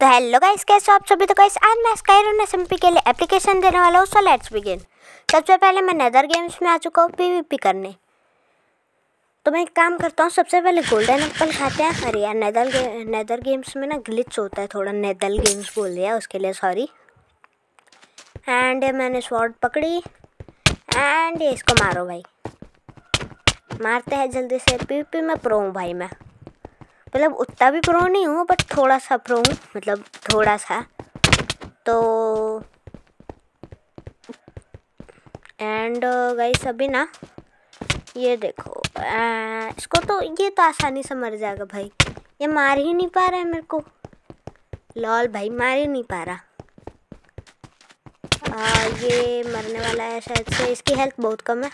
तो hello guys कैसे आप सभी तो गाइस आज मैं स्काईरन एसएमपी के लिए एप्लीकेशन देने वाला हूँ सो लेट्स बिगिन सबसे पहले मैं नदर गेम्स में आ चुका हूँ पीवीपी करने तो मैं एक काम करता हूँ सबसे पहले गोल्डन एप्पल खाते हैं अरे यार नैदर गे नैदर गेम्स में ना ग्लिच होता है थोड़ा नैदर गेम्स बोल दिया उसके लिए सॉरी एंड मैंने शॉर्ट पकड़ी एंड इसको मारो भाई मारते हैं जल्दी से पी में प्रो हूँ भाई मैं मतलब उतना भी प्रो नहीं हूँ बट थोड़ा सा प्रो हूँ मतलब थोड़ा सा तो एंड गाइस अभी ना ये देखो आ, इसको तो ये तो आसानी से मर जाएगा भाई ये मार ही नहीं पा रहा है मेरे को लॉल भाई मार ही नहीं पा रहा आ, ये मरने वाला है शायद से इसकी हेल्थ बहुत कम है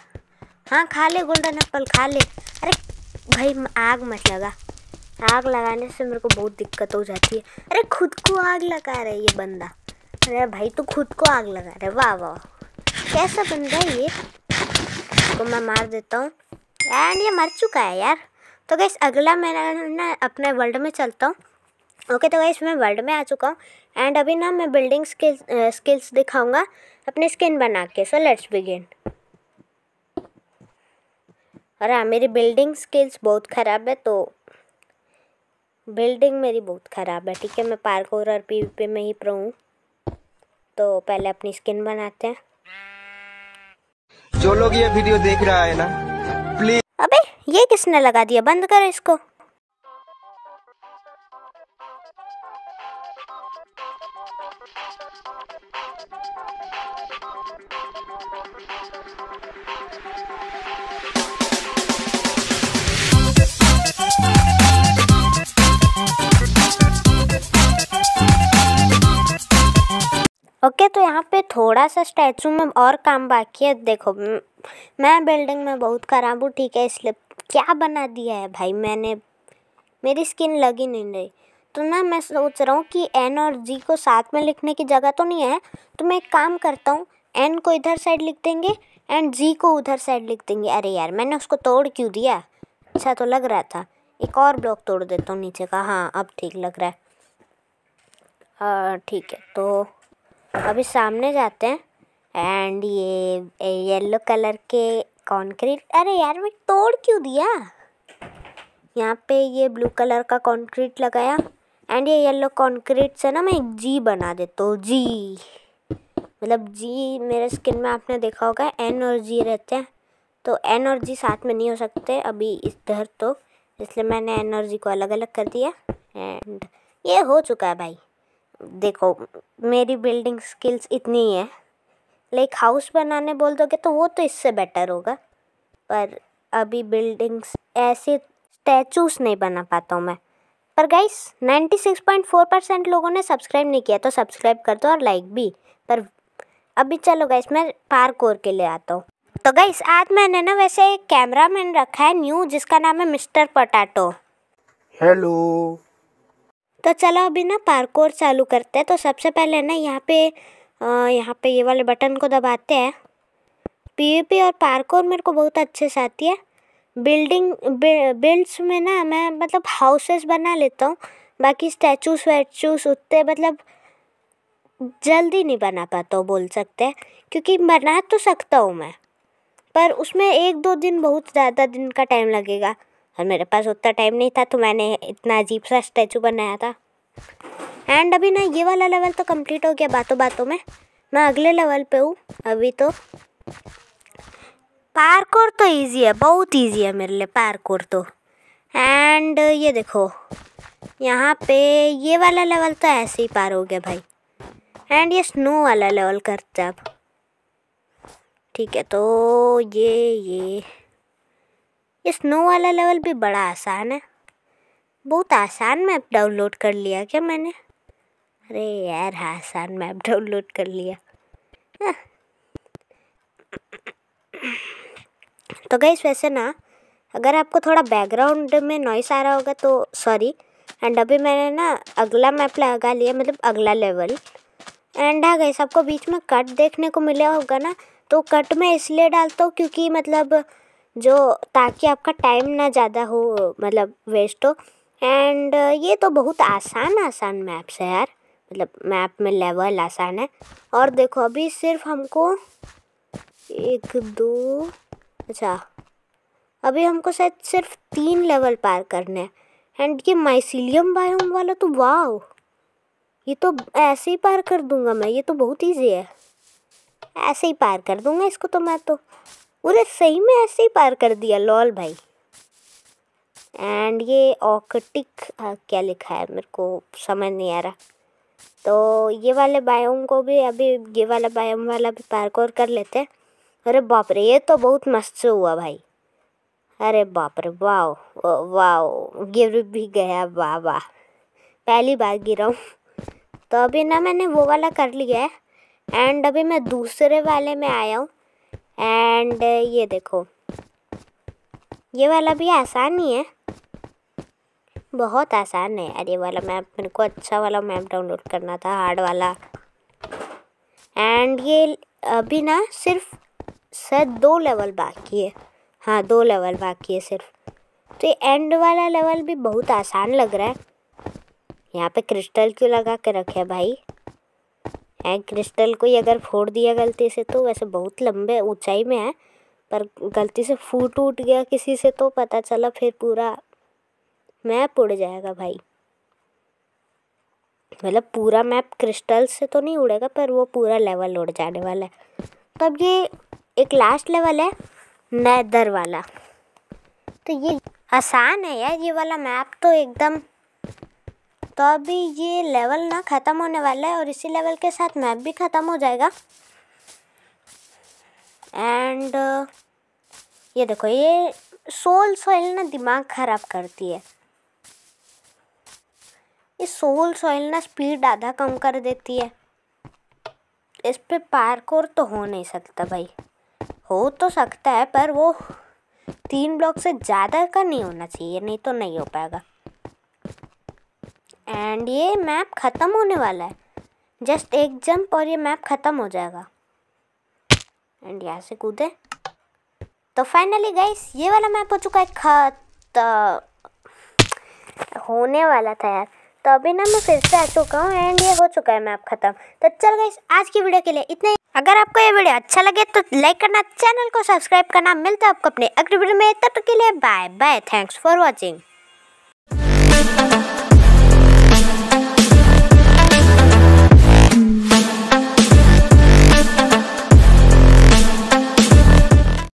हाँ खा ले गोल्डन एप्पल खा ले अरे भाई आग मत लगा आग लगाने से मेरे को बहुत दिक्कत हो जाती है अरे खुद को आग लगा रहा है ये बंदा अरे भाई तो खुद को आग लगा रहा है वाह वाह कैसा बंदा है ये तो मैं मार देता हूँ एंड ये मर चुका है यार तो गैस अगला मैं ना अपने वर्ल्ड में चलता हूँ ओके तो गैस मैं वर्ल्ड में आ चुका हूँ एंड अभी ना मैं बिल्डिंग स्किल स्किल्स दिखाऊँगा अपने स्किन बना के सो लेट्स बिगिन अरे हाँ, मेरी बिल्डिंग स्किल्स बहुत ख़राब है तो बिल्डिंग मेरी बहुत ख़राब है ठीक है मैं पार्कोर और पीवीपी में ही प्रो हूँ तो पहले अपनी स्किन बनाते हैं जो लोग ये वीडियो देख रहा है ना प्लीज अबे ये किसने लगा दिया बंद करो इसको ओके तो यहाँ पे थोड़ा सा स्टैचू में और काम बाकी है देखो मैं बिल्डिंग में बहुत खराब हूँ ठीक है इसलिए क्या बना दिया है भाई मैंने मेरी स्किन लगी नहीं रही तो ना मैं सोच रहा हूँ कि एन और जी को साथ में लिखने की जगह तो नहीं है तो मैं एक काम करता हूँ एन को इधर साइड लिख देंगे एंड जी को उधर साइड लिख देंगे अरे यार मैंने उसको तोड़ क्यों दिया अच्छा तो लग रहा था एक और ब्लॉक तोड़ देता हूँ नीचे का हाँ अब ठीक लग रहा है ठीक है तो अभी सामने जाते हैं एंड ये येलो कलर के कंक्रीट अरे यार मैं तोड़ क्यों दिया यहाँ पे ये ब्लू कलर का कंक्रीट लगाया एंड ये येलो कंक्रीट से ना मैं एक जी बना देता हूँ जी मतलब जी मेरे स्किन में आपने देखा होगा एन और जी रहते हैं तो एन और जी साथ में नहीं हो सकते अभी इधर तो इसलिए मैंने एन और जी को अलग अलग कर दिया एंड ये हो चुका है भाई देखो मेरी बिल्डिंग स्किल्स इतनी है लाइक हाउस बनाने बोल दोगे तो वो तो इससे बेटर होगा पर अभी बिल्डिंग्स ऐसे स्टैचूस नहीं बना पाता हूँ मैं पर guys ninety six point four percent लोगों ने सब्सक्राइब नहीं किया तो सब्सक्राइब कर दो और लाइक भी पर अभी चलो गाइस मैं पार्क और के लिए आता हूँ तो गाइस आज मैंने ना वैसे एक कैमरा मैन रखा है न्यू जिसका नाम है मिस्टर पटाटो हेलो तो चलो अभी ना पार्कोर चालू करते हैं तो सबसे पहले ना यहाँ पे यहाँ पे ये वाले बटन को दबाते हैं पीवीपी और पार्कोर मेरे को बहुत अच्छे से आती है बिल्डिंग बिल्ड्स में ना मैं मतलब हाउसेस बना लेता हूँ बाकी स्टैचूस वैचूस उतने मतलब जल्दी नहीं बना पाता हूँ बोल सकते हैं क्योंकि बना तो सकता हूँ मैं पर उसमें एक दो दिन बहुत ज़्यादा दिन का टाइम लगेगा और मेरे पास उतना टाइम नहीं था तो मैंने इतना अजीब सा स्टैचू बनाया था एंड अभी ना ये वाला लेवल तो कंप्लीट हो गया बातों बातों में मैं अगले लेवल पे हूँ अभी तो पार्कोर तो इजी है बहुत इजी है मेरे लिए पार्कोर तो एंड ये देखो यहाँ पे ये वाला लेवल तो ऐसे ही पार हो गया भाई एंड ये स्नो वाला लेवल करते आप ठीक है तो ये ये ये स्नो वाला लेवल भी बड़ा आसान है बहुत आसान मैप डाउनलोड कर लिया क्या मैंने अरे यार हाँ, आसान मैप डाउनलोड कर लिया हाँ। तो गई वैसे ना अगर आपको थोड़ा बैकग्राउंड में नॉइस आ रहा होगा तो सॉरी एंड अभी मैंने ना अगला मैप लगा लिया मतलब अगला लेवल एंड आ गई आपको बीच में कट देखने को मिला होगा ना तो कट मैं इसलिए डालता हूँ क्योंकि मतलब जो ताकि आपका टाइम ना ज़्यादा हो मतलब वेस्ट हो एंड ये तो बहुत आसान आसान मैप्स है यार मतलब मैप में लेवल आसान है और देखो अभी सिर्फ हमको एक दो अच्छा अभी हमको शायद सिर्फ तीन लेवल पार करने हैं एंड ये माइसिलियम बायोम वाला तो वाह ये तो ऐसे ही पार कर दूंगा मैं ये तो बहुत ईजी है ऐसे ही पार कर दूंगा इसको तो मैं तो उन्हें सही में ऐसे ही पार कर दिया लॉल भाई एंड ये ऑकटिक क्या लिखा है मेरे को समझ नहीं आ रहा तो ये वाले बायोम को भी अभी ये वाला बायोम वाला भी पार कर लेते हैं अरे बाप रे ये तो बहुत मस्त से हुआ भाई अरे बाप रे वाह वाह गिर भी गया वाह वाह पहली बार गिरा हूँ तो अभी ना मैंने वो वाला कर लिया है एंड अभी मैं दूसरे वाले में आया हूँ एंड uh, ये देखो ये वाला भी आसान ही है बहुत आसान है अरे वाला मैप मेरे को अच्छा वाला मैप डाउनलोड करना था हार्ड वाला एंड ये अभी ना सिर्फ सर दो लेवल बाकी है हाँ दो लेवल बाकी है सिर्फ तो ये एंड वाला लेवल भी बहुत आसान लग रहा है यहाँ पे क्रिस्टल क्यों लगा के रखे भाई क्रिस्टल को ही अगर फोड़ दिया गलती से तो वैसे बहुत लंबे ऊंचाई में है पर गलती से फूट उट गया किसी से तो पता चला फिर पूरा मैप उड़ जाएगा भाई मतलब पूरा मैप क्रिस्टल से तो नहीं उड़ेगा पर वो पूरा लेवल उड़ जाने वाला है तो अब ये एक लास्ट लेवल है नैदर वाला तो ये आसान है यार ये वाला मैप तो एकदम तो अभी ये लेवल ना ख़त्म होने वाला है और इसी लेवल के साथ मैप भी ख़त्म हो जाएगा एंड ये देखो ये सोल सॉइल ना दिमाग ख़राब करती है ये सोल सॉइल ना स्पीड आधा कम कर देती है इस पर पार्कोर तो हो नहीं सकता भाई हो तो सकता है पर वो तीन ब्लॉक से ज़्यादा का नहीं होना चाहिए नहीं तो नहीं हो पाएगा एंड ये मैप ख़त्म होने वाला है जस्ट एक जंप और ये मैप ख़त्म हो जाएगा एंड यहाँ से कूदे तो फाइनली गाइस ये वाला मैप हो चुका है खत होने वाला था यार तो अभी ना मैं फिर से आ चुका हूँ एंड ये हो चुका है मैप ख़त्म तो चल गई आज की वीडियो के लिए इतने अगर आपको ये वीडियो अच्छा लगे तो लाइक करना चैनल को सब्सक्राइब करना मिलता है आपको अपने अगले वीडियो में तब तक के लिए bye bye thanks for watching